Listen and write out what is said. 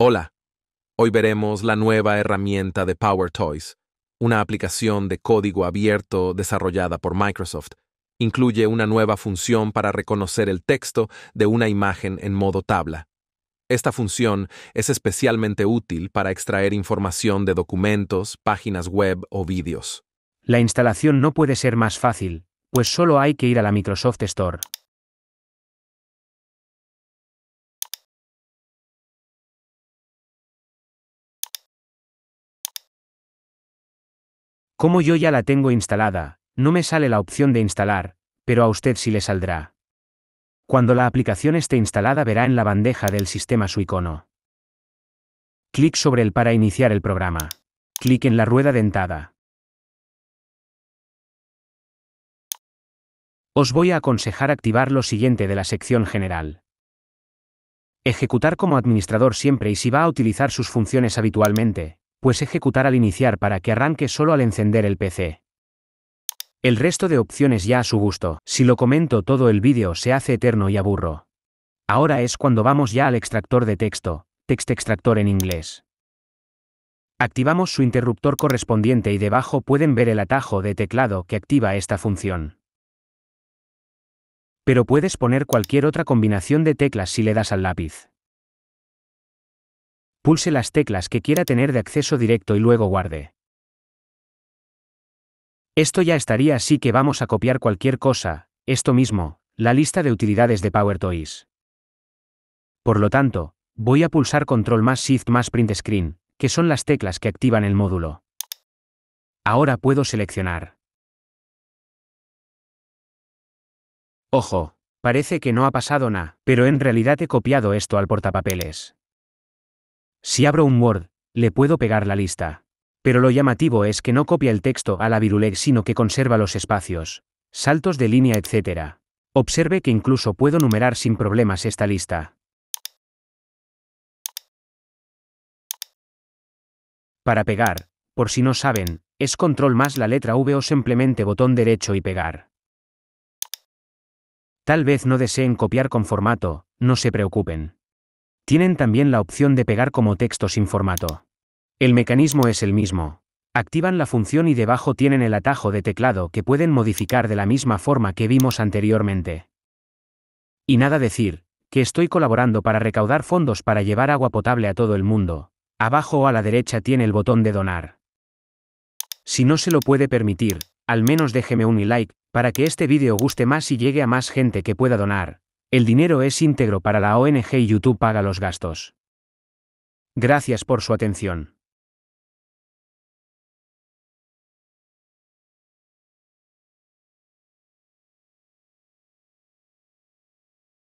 Hola, hoy veremos la nueva herramienta de Power Toys, una aplicación de código abierto desarrollada por Microsoft. Incluye una nueva función para reconocer el texto de una imagen en modo tabla. Esta función es especialmente útil para extraer información de documentos, páginas web o vídeos. La instalación no puede ser más fácil, pues solo hay que ir a la Microsoft Store. Como yo ya la tengo instalada, no me sale la opción de instalar, pero a usted sí le saldrá. Cuando la aplicación esté instalada verá en la bandeja del sistema su icono. Clic sobre el para iniciar el programa. Clic en la rueda dentada. Os voy a aconsejar activar lo siguiente de la sección general. Ejecutar como administrador siempre y si va a utilizar sus funciones habitualmente, pues ejecutar al iniciar para que arranque solo al encender el PC. El resto de opciones ya a su gusto, si lo comento todo el vídeo se hace eterno y aburro. Ahora es cuando vamos ya al extractor de texto, text extractor en inglés. Activamos su interruptor correspondiente y debajo pueden ver el atajo de teclado que activa esta función. Pero puedes poner cualquier otra combinación de teclas si le das al lápiz. Pulse las teclas que quiera tener de acceso directo y luego guarde. Esto ya estaría así que vamos a copiar cualquier cosa, esto mismo, la lista de utilidades de PowerToys. Por lo tanto, voy a pulsar Control más Shift más Print Screen, que son las teclas que activan el módulo. Ahora puedo seleccionar. Ojo, parece que no ha pasado nada, pero en realidad he copiado esto al portapapeles. Si abro un Word, le puedo pegar la lista. Pero lo llamativo es que no copia el texto a la viruleg sino que conserva los espacios, saltos de línea, etc. Observe que incluso puedo numerar sin problemas esta lista. Para pegar, por si no saben, es control más la letra V o simplemente botón derecho y pegar. Tal vez no deseen copiar con formato, no se preocupen. Tienen también la opción de pegar como texto sin formato. El mecanismo es el mismo. Activan la función y debajo tienen el atajo de teclado que pueden modificar de la misma forma que vimos anteriormente. Y nada decir, que estoy colaborando para recaudar fondos para llevar agua potable a todo el mundo. Abajo o a la derecha tiene el botón de donar. Si no se lo puede permitir, al menos déjeme un like, para que este vídeo guste más y llegue a más gente que pueda donar, el dinero es íntegro para la ONG y YouTube paga los gastos. Gracias por su atención.